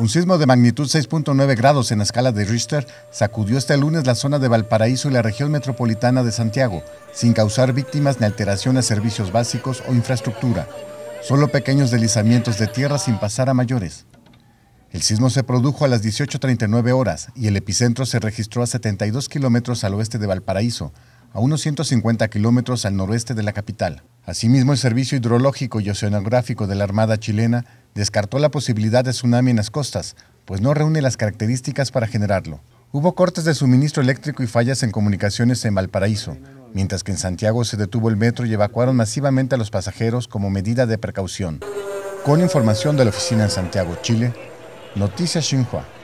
Un sismo de magnitud 6.9 grados en la escala de Richter sacudió este lunes la zona de Valparaíso y la región metropolitana de Santiago, sin causar víctimas ni alteración a servicios básicos o infraestructura, solo pequeños deslizamientos de tierra sin pasar a mayores. El sismo se produjo a las 18.39 horas y el epicentro se registró a 72 kilómetros al oeste de Valparaíso, a unos 150 kilómetros al noroeste de la capital. Asimismo, el Servicio Hidrológico y Oceanográfico de la Armada Chilena descartó la posibilidad de tsunami en las costas, pues no reúne las características para generarlo. Hubo cortes de suministro eléctrico y fallas en comunicaciones en Valparaíso, mientras que en Santiago se detuvo el metro y evacuaron masivamente a los pasajeros como medida de precaución. Con información de la oficina en Santiago, Chile, Noticias Xinhua.